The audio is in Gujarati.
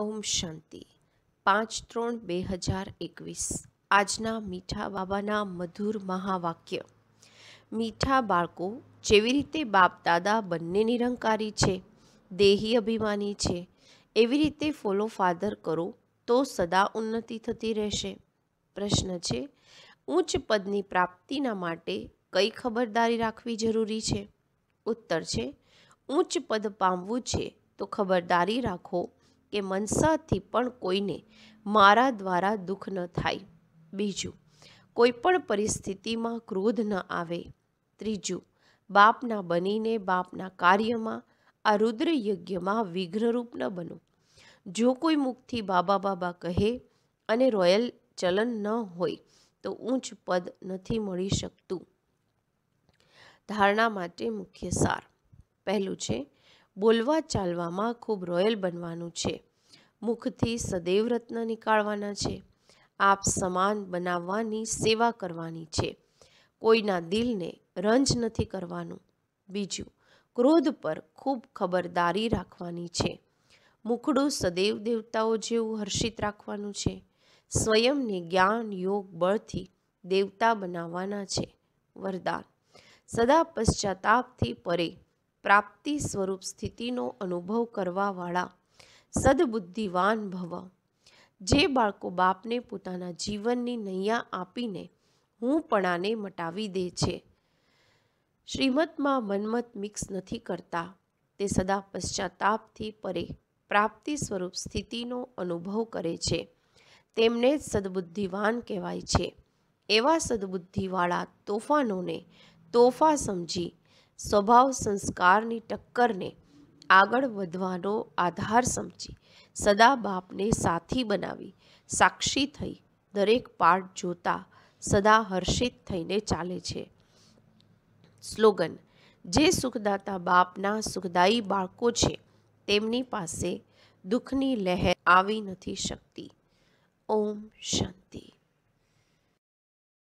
ઓમ શાંતિ પાંચ ત્રણ બે હજાર એકવીસ આજના મીઠા બાબાના મધુર મહાવાક્ય મીઠા બાળકો જેવી રીતે બાપ દાદા બંને નિરંકારી છે દેહી અભિમાની છે એવી રીતે ફોલો ફાધર કરો તો સદા ઉન્નતિ થતી રહેશે પ્રશ્ન છે ઉચ્ચ પદની પ્રાપ્તિના માટે કઈ ખબરદારી રાખવી જરૂરી છે ઉત્તર છે ઉચ્ચ પદ પામવું છે તો ખબરદારી રાખો કે મનસાથી પણ કોઈને મારા દ્વારા દુઃખ ન થાય બીજું કોઈપણ પરિસ્થિતિમાં ક્રોધ ન આવે ત્રીજું બાપના બનીને બાપના કાર્યમાં આ રુદ્ર યજ્ઞમાં વિઘ્નરૂપ ન બનો જો કોઈ મુખથી બાબા બાબા કહે અને રોયલ ચલન ન હોય તો ઊંચ પદ નથી મળી શકતું ધારણા માટે મુખ્ય સાર પહેલું છે બોલવા ચાલવામાં ખૂબ રોયલ બનવાનું છે મુખથી સદૈવ રત્ન નીકાળવાના છે આપ સમાન બનાવવાની સેવા કરવાની છે કોઈના દિલને રંજ નથી કરવાનું બીજું ક્રોધ પર ખૂબ ખબરદારી રાખવાની છે મુખડું સદૈવ દેવતાઓ જેવું હર્ષિત રાખવાનું છે સ્વયંને જ્ઞાન યોગ બળથી દેવતા બનાવવાના છે વરદાન સદા પશ્ચાતાપથી પરે પ્રાપ્તિ સ્વરૂપ સ્થિતિનો અનુભવ કરવાવાળા સદબુદ્ધિવાન ભવ જે બાળકો બાપને પોતાના જીવનની નૈયા આપીને હૂંપણાને મટાવી દે છે શ્રીમતમાં મન્મત મિક્સ નથી કરતા તે સદા પશ્ચાતાપથી પરે પ્રાપ્તિ સ્વરૂપ સ્થિતિનો અનુભવ કરે છે તેમને જ સદબુદ્ધિવાન કહેવાય છે એવા સદબુદ્ધિવાળા તોફાનોને તોફા સમજી સ્વભાવ સંસ્કારની ટક્કરને આગળ વધવાનો આધાર સમજી સદા બાપને સાથી બનાવી સાક્ષી થઈ દરેક પાઠ જોતા સદા હર્ષિત થઈને ચાલે છે સ્લોગન જે સુખદાતા બાપના સુખદાયી બાળકો છે તેમની પાસે દુઃખની લહેર આવી નથી શકતી ઓમ શાંતિ